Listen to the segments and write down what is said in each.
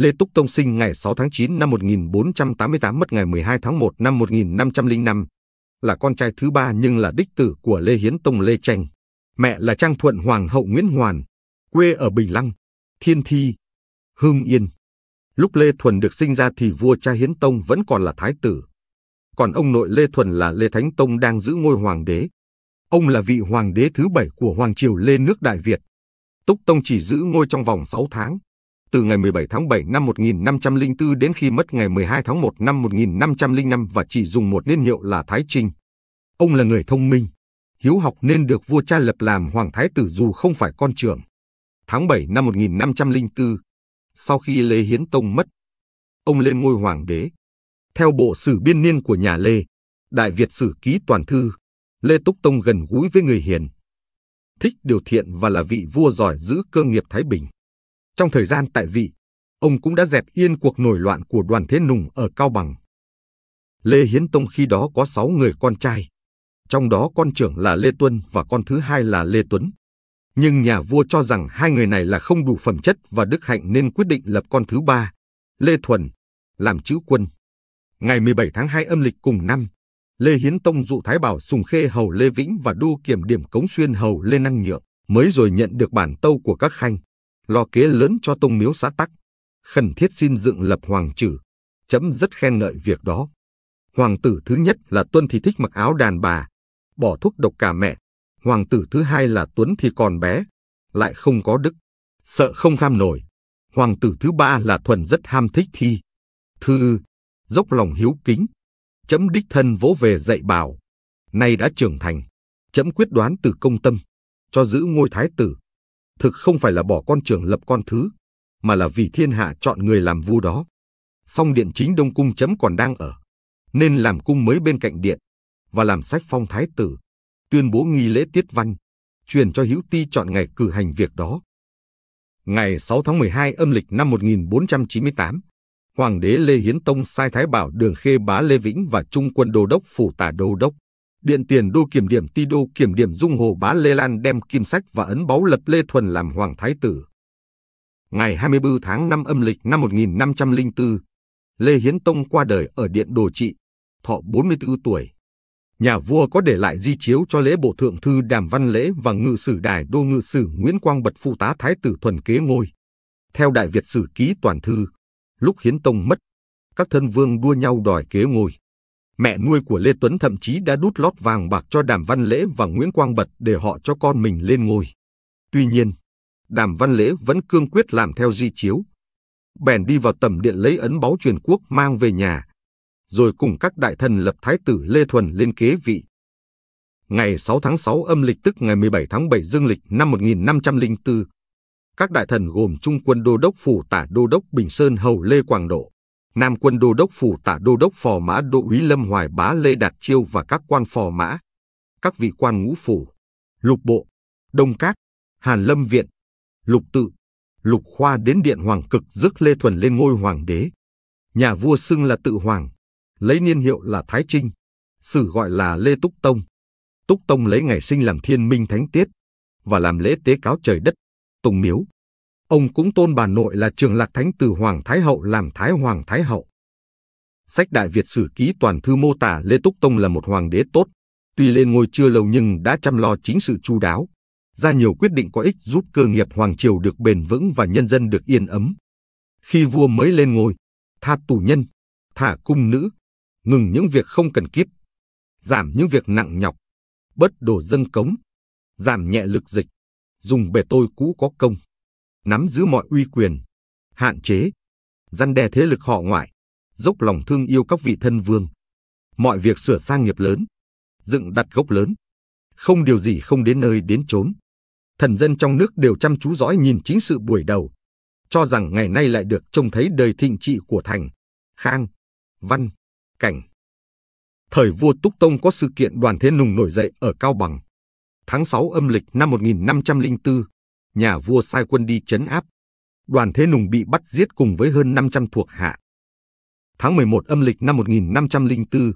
Lê Túc Tông sinh ngày 6 tháng 9 năm 1488 mất ngày 12 tháng 1 năm 1505, là con trai thứ ba nhưng là đích tử của Lê Hiến Tông Lê Tranh. Mẹ là Trang Thuận Hoàng hậu Nguyễn Hoàn, quê ở Bình Lăng, Thiên Thi, Hương Yên. Lúc Lê Thuần được sinh ra thì vua cha Hiến Tông vẫn còn là thái tử. Còn ông nội Lê Thuần là Lê Thánh Tông đang giữ ngôi hoàng đế. Ông là vị hoàng đế thứ bảy của Hoàng triều Lê nước Đại Việt. Túc Tông chỉ giữ ngôi trong vòng 6 tháng từ ngày 17 tháng 7 năm 1504 đến khi mất ngày 12 tháng 1 năm 1505 và chỉ dùng một niên hiệu là Thái Trinh. Ông là người thông minh, hiếu học nên được vua cha lập làm hoàng thái tử dù không phải con trưởng. Tháng 7 năm 1504, sau khi Lê Hiến Tông mất, ông lên ngôi hoàng đế. Theo bộ sử biên niên của nhà Lê, Đại Việt Sử Ký Toàn Thư, Lê Túc Tông gần gũi với người hiền, thích điều thiện và là vị vua giỏi giữ cơ nghiệp Thái Bình. Trong thời gian tại vị, ông cũng đã dẹp yên cuộc nổi loạn của đoàn Thế Nùng ở Cao Bằng. Lê Hiến Tông khi đó có 6 người con trai, trong đó con trưởng là Lê Tuân và con thứ hai là Lê Tuấn. Nhưng nhà vua cho rằng hai người này là không đủ phẩm chất và đức hạnh nên quyết định lập con thứ ba, Lê Thuần, làm chữ quân. Ngày 17 tháng 2 âm lịch cùng năm, Lê Hiến Tông dụ Thái Bảo Sùng Khê Hầu Lê Vĩnh và đu Kiểm Điểm Cống Xuyên Hầu Lê Năng Nhượng mới rồi nhận được bản tâu của các khanh lo kế lớn cho tông miếu xã Tắc, khẩn thiết xin dựng lập hoàng trừ. Chấm rất khen ngợi việc đó. Hoàng tử thứ nhất là Tuân thì thích mặc áo đàn bà, bỏ thuốc độc cả mẹ. Hoàng tử thứ hai là Tuấn thì còn bé, lại không có đức, sợ không kham nổi. Hoàng tử thứ ba là Thuần rất ham thích thi. Thư, dốc lòng hiếu kính. Chấm đích thân vỗ về dạy bảo. Nay đã trưởng thành, chấm quyết đoán từ công tâm, cho giữ ngôi thái tử thực không phải là bỏ con trưởng lập con thứ, mà là vì thiên hạ chọn người làm vua đó. Song điện chính Đông Cung chấm còn đang ở, nên làm cung mới bên cạnh điện, và làm sách phong thái tử, tuyên bố nghi lễ tiết văn, truyền cho Hữu Ti chọn ngày cử hành việc đó. Ngày 6 tháng 12 âm lịch năm 1498, Hoàng đế Lê Hiến Tông sai Thái Bảo Đường Khê Bá Lê Vĩnh và Trung quân Đô Đốc Phủ Tả Đô Đốc Điện tiền đô kiểm điểm ti đô kiểm điểm dung hồ bá Lê Lan đem kim sách và ấn báu lật Lê Thuần làm hoàng thái tử. Ngày 24 tháng 5 âm lịch năm 1504, Lê Hiến Tông qua đời ở điện Đồ Trị, thọ 44 tuổi. Nhà vua có để lại di chiếu cho lễ bộ thượng thư Đàm Văn Lễ và ngự sử đài đô ngự sử Nguyễn Quang Bật phụ tá thái tử thuần kế ngôi. Theo Đại Việt Sử Ký Toàn Thư, lúc Hiến Tông mất, các thân vương đua nhau đòi kế ngôi mẹ nuôi của Lê Tuấn thậm chí đã đút lót vàng bạc cho Đàm Văn Lễ và Nguyễn Quang Bật để họ cho con mình lên ngôi. Tuy nhiên, Đàm Văn Lễ vẫn cương quyết làm theo di chiếu. Bèn đi vào tầm điện lấy ấn báu truyền quốc mang về nhà, rồi cùng các đại thần lập thái tử Lê Thuần lên kế vị. Ngày 6 tháng 6 âm lịch tức ngày 17 tháng 7 dương lịch năm 1504, các đại thần gồm Trung quân Đô Đốc Phủ Tả Đô Đốc Bình Sơn Hầu Lê Quảng Độ, Nam quân đô đốc phủ tả đô đốc phò mã đô úy Lâm Hoài Bá Lê Đạt Chiêu và các quan phò mã, các vị quan ngũ phủ, lục bộ, đông các, hàn lâm viện, lục tự, lục khoa đến điện hoàng cực rước Lê Thuần lên ngôi hoàng đế. Nhà vua xưng là tự hoàng, lấy niên hiệu là Thái Trinh, sử gọi là Lê Túc Tông. Túc Tông lấy ngày sinh làm thiên minh thánh tiết và làm lễ tế cáo trời đất, tùng miếu ông cũng tôn bà nội là trường lạc thánh từ Hoàng Thái Hậu làm Thái Hoàng Thái Hậu. Sách Đại Việt Sử Ký Toàn Thư mô tả Lê Túc Tông là một hoàng đế tốt, tuy lên ngôi chưa lâu nhưng đã chăm lo chính sự chu đáo, ra nhiều quyết định có ích giúp cơ nghiệp Hoàng Triều được bền vững và nhân dân được yên ấm. Khi vua mới lên ngôi, tha tù nhân, thả cung nữ, ngừng những việc không cần kiếp, giảm những việc nặng nhọc, bớt đồ dân cống, giảm nhẹ lực dịch, dùng bề tôi cũ có công nắm giữ mọi uy quyền, hạn chế, gian đe thế lực họ ngoại, dốc lòng thương yêu các vị thân vương. Mọi việc sửa sang nghiệp lớn, dựng đặt gốc lớn, không điều gì không đến nơi đến chốn. Thần dân trong nước đều chăm chú dõi nhìn chính sự buổi đầu, cho rằng ngày nay lại được trông thấy đời thịnh trị của Thành, Khang, Văn, Cảnh. Thời vua Túc Tông có sự kiện đoàn thế nùng nổi dậy ở Cao Bằng. Tháng 6 âm lịch năm 1504, nhà vua sai quân đi chấn áp. Đoàn Thế Nùng bị bắt giết cùng với hơn 500 thuộc hạ. Tháng 11 âm lịch năm 1504,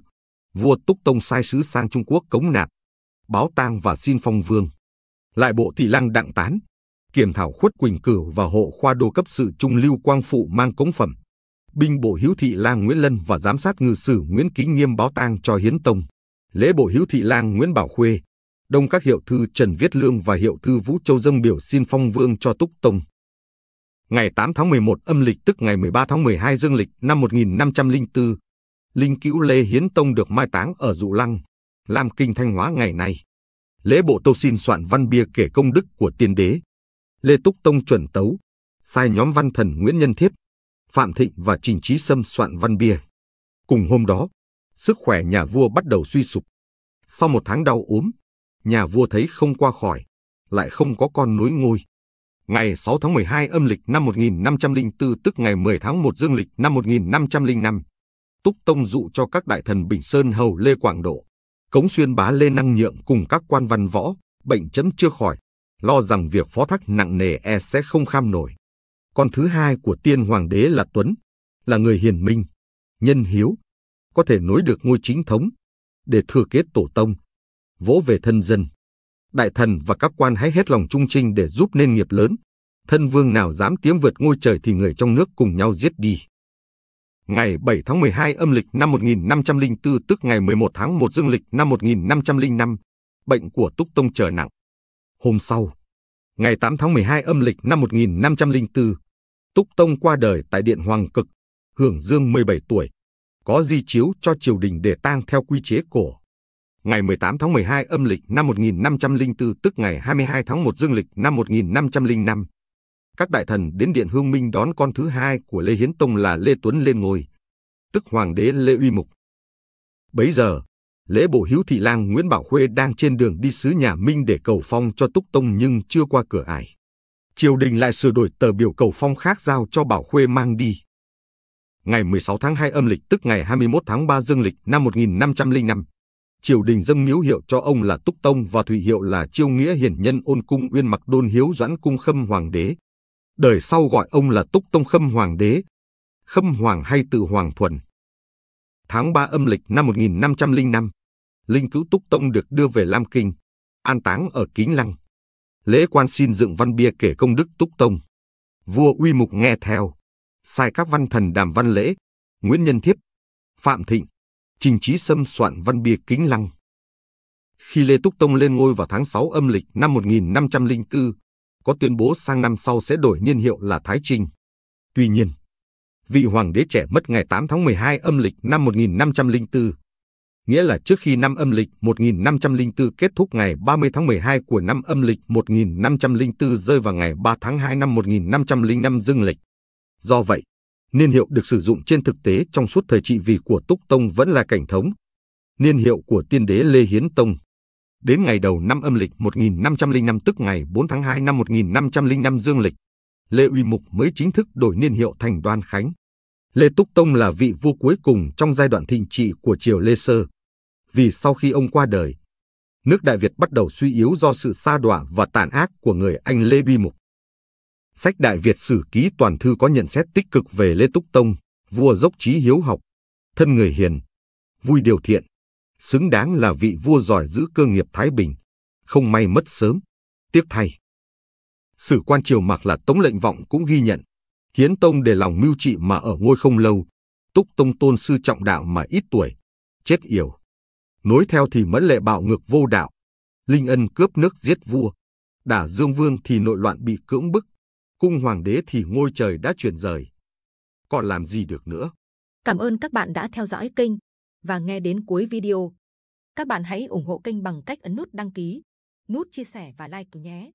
vua Túc Tông sai sứ sang Trung Quốc cống nạp, báo tang và xin phong vương. Lại bộ thị lang đặng tán, kiểm thảo khuất quỳnh cửu và hộ khoa đô cấp sự trung lưu quang phụ mang cống phẩm. Binh bộ hiếu thị lang Nguyễn Lân và giám sát ngư sử Nguyễn Kính Nghiêm báo tang cho Hiến Tông. Lễ bộ hiếu thị lang Nguyễn Bảo Khuê đông các hiệu thư Trần Viết Lương và hiệu thư Vũ Châu dâng biểu xin phong vương cho Túc Tông. Ngày 8 tháng 11 âm lịch tức ngày 13 tháng 12 dương lịch năm 1504, Linh Cữu Lê Hiến Tông được mai táng ở Dụ Lăng, Lam Kinh Thanh Hóa ngày nay. Lễ bộ tô xin soạn văn bia kể công đức của tiên đế. Lê Túc Tông chuẩn tấu, sai nhóm văn thần Nguyễn Nhân Thiếp, Phạm Thịnh và Trình Trí Sâm soạn văn bia. Cùng hôm đó, sức khỏe nhà vua bắt đầu suy sụp. Sau một tháng đau ốm, nhà vua thấy không qua khỏi, lại không có con nối ngôi. Ngày 6 tháng 12 âm lịch năm 1504 tức ngày 10 tháng 1 dương lịch năm 1505, Túc Tông dụ cho các đại thần Bình Sơn Hầu Lê Quảng Độ, Cống Xuyên Bá Lê Năng Nhượng cùng các quan văn võ, bệnh chấm chưa khỏi, lo rằng việc phó thác nặng nề e sẽ không kham nổi. Con thứ hai của tiên hoàng đế là Tuấn, là người hiền minh, nhân hiếu, có thể nối được ngôi chính thống, để thừa kế tổ tông vỗ về thân dân. Đại thần và các quan hãy hết lòng trung trinh để giúp nên nghiệp lớn. Thân vương nào dám tiếm vượt ngôi trời thì người trong nước cùng nhau giết đi. Ngày 7 tháng 12 âm lịch năm 1504 tức ngày 11 tháng 1 dương lịch năm 1505, bệnh của Túc Tông trở nặng. Hôm sau, ngày 8 tháng 12 âm lịch năm 1504, Túc Tông qua đời tại Điện Hoàng Cực, hưởng dương 17 tuổi, có di chiếu cho triều đình để tang theo quy chế cổ ngày 18 tháng 12 âm lịch năm 1504 tức ngày 22 tháng 1 dương lịch năm 1505. Các đại thần đến Điện Hương Minh đón con thứ hai của Lê Hiến Tông là Lê Tuấn lên ngôi, tức Hoàng đế Lê Uy Mục. Bấy giờ, lễ bộ hiếu thị lang Nguyễn Bảo Khuê đang trên đường đi sứ nhà Minh để cầu phong cho Túc Tông nhưng chưa qua cửa ải. Triều đình lại sửa đổi tờ biểu cầu phong khác giao cho Bảo Khuê mang đi. Ngày 16 tháng 2 âm lịch tức ngày 21 tháng 3 dương lịch năm 1505, triều đình dâng miếu hiệu cho ông là Túc Tông và Thủy hiệu là Chiêu Nghĩa Hiền Nhân Ôn Cung Uyên Mặc Đôn Hiếu Doãn Cung Khâm Hoàng đế. Đời sau gọi ông là Túc Tông Khâm Hoàng đế, Khâm Hoàng hay Tự Hoàng Thuần. Tháng 3 âm lịch năm 1505, linh cứu Túc Tông được đưa về Lam Kinh, an táng ở Kính Lăng. Lễ quan xin dựng văn bia kể công đức Túc Tông. Vua Uy Mục nghe theo, sai các văn thần đàm văn lễ, Nguyễn Nhân Thiếp, Phạm Thịnh, Trình Chí Sâm soạn văn bia kính lăng. Khi Lê Túc Tông lên ngôi vào tháng 6 âm lịch năm 1504, có tuyên bố sang năm sau sẽ đổi niên hiệu là Thái Trinh. Tuy nhiên, vị hoàng đế trẻ mất ngày 8 tháng 12 âm lịch năm 1504, nghĩa là trước khi năm âm lịch 1504 kết thúc ngày 30 tháng 12 của năm âm lịch 1504 rơi vào ngày 3 tháng 2 năm 1505 dương lịch. Do vậy, Niên hiệu được sử dụng trên thực tế trong suốt thời trị vì của Túc Tông vẫn là cảnh thống. Niên hiệu của tiên đế Lê Hiến Tông. Đến ngày đầu năm âm lịch 1505 tức ngày 4 tháng 2 năm 1505 dương lịch, Lê Uy Mục mới chính thức đổi niên hiệu thành Đoan Khánh. Lê Túc Tông là vị vua cuối cùng trong giai đoạn thịnh trị của triều Lê Sơ. Vì sau khi ông qua đời, nước Đại Việt bắt đầu suy yếu do sự sa đọa và tàn ác của người Anh Lê Uy Mục. Sách Đại Việt Sử Ký Toàn Thư có nhận xét tích cực về Lê Túc Tông, vua dốc trí hiếu học, thân người hiền, vui điều thiện, xứng đáng là vị vua giỏi giữ cơ nghiệp Thái Bình, không may mất sớm, tiếc thay. Sử quan triều mặc là Tống Lệnh Vọng cũng ghi nhận, Hiến Tông để lòng mưu trị mà ở ngôi không lâu, Túc Tông tôn sư trọng đạo mà ít tuổi, chết yểu. Nối theo thì mẫn lệ bạo ngược vô đạo, Linh Ân cướp nước giết vua, Đả Dương Vương thì nội loạn bị cưỡng bức, cung hoàng đế thì ngôi trời đã chuyển rời. Còn làm gì được nữa? Cảm ơn các bạn đã theo dõi kênh và nghe đến cuối video. Các bạn hãy ủng hộ kênh bằng cách ấn nút đăng ký, nút chia sẻ và like nhé.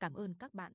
Cảm ơn các bạn.